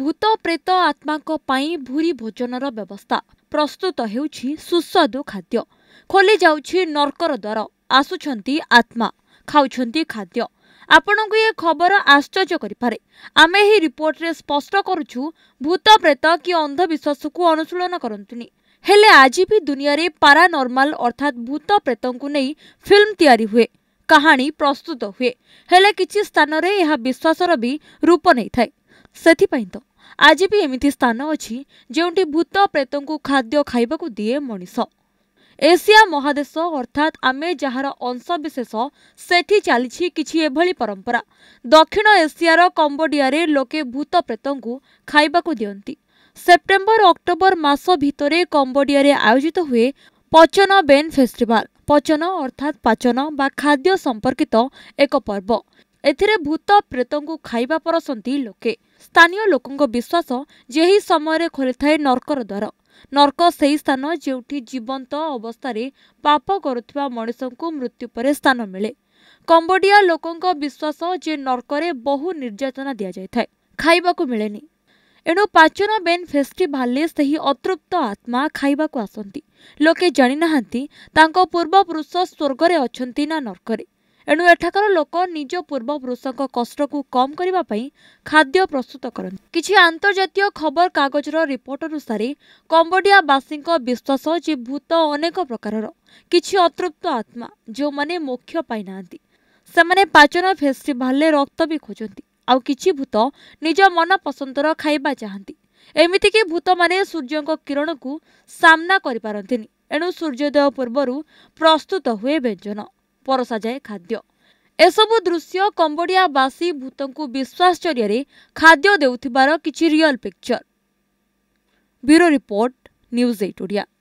ଭୂତ ପ୍ରେତ ଆତ୍ମାଙ୍କ ପାଇଁ ଭୁରି ଭୋଜନର ବ୍ୟବସ୍ଥା ପ୍ରସ୍ତୁତ ହେଉଛି ସୁସ୍ୱାଦୁ ଖାଦ୍ୟ ଖୋଲିଯାଉଛି ନର୍କର ଦ୍ୱାର ଆସୁଛନ୍ତି ଆତ୍ମା ଖାଉଛନ୍ତି ଖାଦ୍ୟ ଆପଣଙ୍କୁ ଏ ଖବର ଆଶ୍ଚର୍ଯ୍ୟ କରିପାରେ ଆମେ ଏହି ରିପୋର୍ଟରେ ସ୍ପଷ୍ଟ କରୁଛୁ ଭୂତପ୍ରେତ କି ଅନ୍ଧବିଶ୍ୱାସକୁ ଅନୁଶୀଳନ କରନ୍ତୁନି ହେଲେ ଆଜି ବି ଦୁନିଆରେ ପାରା ନର୍ମାଲ ଅର୍ଥାତ୍ ଭୂତ ପ୍ରେତଙ୍କୁ ନେଇ ଫିଲ୍ମ ତିଆରି ହୁଏ କାହାଣୀ ପ୍ରସ୍ତୁତ ହୁଏ ହେଲେ କିଛି ସ୍ଥାନରେ ଏହା ବିଶ୍ୱାସର ବି ରୂପ ନେଇଥାଏ ସେଥିପାଇଁ ତ ଆଜି ବି ଏମିତି ସ୍ଥାନ ଅଛି ଯେଉଁଠି ଭୂତ ପ୍ରେତଙ୍କୁ ଖାଦ୍ୟ ଖାଇବାକୁ ଦିଏ ମଣିଷ ଏସିଆ ମହାଦେଶ ଅର୍ଥାତ୍ ଆମେ ଯାହାର ଅଂଶବିଶେଷ ସେଠି ଚାଲିଛି କିଛି ଏଭଳି ପରମ୍ପରା ଦକ୍ଷିଣ ଏସିଆର କମ୍ବୋଡ଼ିଆରେ ଲୋକେ ଭୂତ ପ୍ରେତଙ୍କୁ ଖାଇବାକୁ ଦିଅନ୍ତି ସେପ୍ଟେମ୍ବର ଅକ୍ଟୋବର ମାସ ଭିତରେ କମ୍ବୋଡ଼ିଆରେ ଆୟୋଜିତ ହୁଏ ପଚନ ବେନ୍ ଫେଷ୍ଟିଭାଲ୍ ପଚନ ଅର୍ଥାତ୍ ପାଚନ ବା ଖାଦ୍ୟ ସମ୍ପର୍କିତ ଏକ ପର୍ବ ଏଥିରେ ଭୂତ ପ୍ରେତଙ୍କୁ ଖାଇବା ପରସନ୍ତି ଲୋକେ ସ୍ଥାନୀୟ ଲୋକଙ୍କ ବିଶ୍ୱାସ ଯେ ଏହି ସମୟରେ ଖୋଲିଥାଏ ନର୍କର ଦ୍ୱାର ନର୍କ ସେହି ସ୍ଥାନ ଯେଉଁଠି ଜୀବନ୍ତ ଅବସ୍ଥାରେ ପାପ କରୁଥିବା ମଣିଷଙ୍କୁ ମୃତ୍ୟୁ ପରେ ସ୍ଥାନ ମିଳେ କମ୍ବୋଡ଼ିଆ ଲୋକଙ୍କ ବିଶ୍ୱାସ ଯେ ନର୍କରେ ବହୁ ନିର୍ଯାତନା ଦିଆଯାଇଥାଏ ଖାଇବାକୁ ମିଳେନି ଏଣୁ ପାଚନ ବେନ୍ ଫେଷ୍ଟିଭାଲ୍ରେ ସେହି ଅତୃପ୍ତ ଆତ୍ମା ଖାଇବାକୁ ଆସନ୍ତି ଲୋକେ ଜାଣିନାହାନ୍ତି ତାଙ୍କ ପୂର୍ବପୁରୁଷ ସ୍ୱର୍ଗରେ ଅଛନ୍ତି ନା ନର୍କରେ ଏଣୁ ଏଠାକାର ଲୋକ ନିଜ ପୂର୍ବପୁରୁଷଙ୍କ କଷ୍ଟକୁ କମ୍ କରିବା ପାଇଁ ଖାଦ୍ୟ ପ୍ରସ୍ତୁତ କରନ୍ତି କିଛି ଆନ୍ତର୍ଜାତୀୟ ଖବରକାଗଜର ରିପୋର୍ଟ ଅନୁସାରେ କମ୍ବୋଡିଆବାସୀଙ୍କ ବିଶ୍ୱାସ ଯେ ଭୂତ ଅନେକ ପ୍ରକାରର କିଛି ଅତୃପ୍ତ ଆତ୍ମା ଯେଉଁମାନେ ମୋକ୍ଷ ପାଇନାହାନ୍ତି ସେମାନେ ପାଚନ ଫେଷ୍ଟିଭାଲରେ ରକ୍ତ ବି ଖୋଜନ୍ତି ଆଉ କିଛି ଭୂତ ନିଜ ମନପସନ୍ଦର ଖାଇବା ଚାହାନ୍ତି ଏମିତିକି ଭୂତମାନେ ସୂର୍ଯ୍ୟଙ୍କ କିରଣକୁ ସାମ୍ନା କରିପାରନ୍ତିନି ଏଣୁ ସୂର୍ଯ୍ୟୋଦୟ ପୂର୍ବରୁ ପ୍ରସ୍ତୁତ ହୁଏ ବ୍ୟଞ୍ଜନ ପରଷାଯାଏ ଖାଦ୍ୟ ଏସବୁ ଦୃଶ୍ୟ କମ୍ବୋଡ଼ିଆବାସୀ ଭୂତଙ୍କୁ ବିଶ୍ୱାସ ଜରିଆରେ ଖାଦ୍ୟ ଦେଉଥିବାର କିଛି real picture bureau report news eight Odia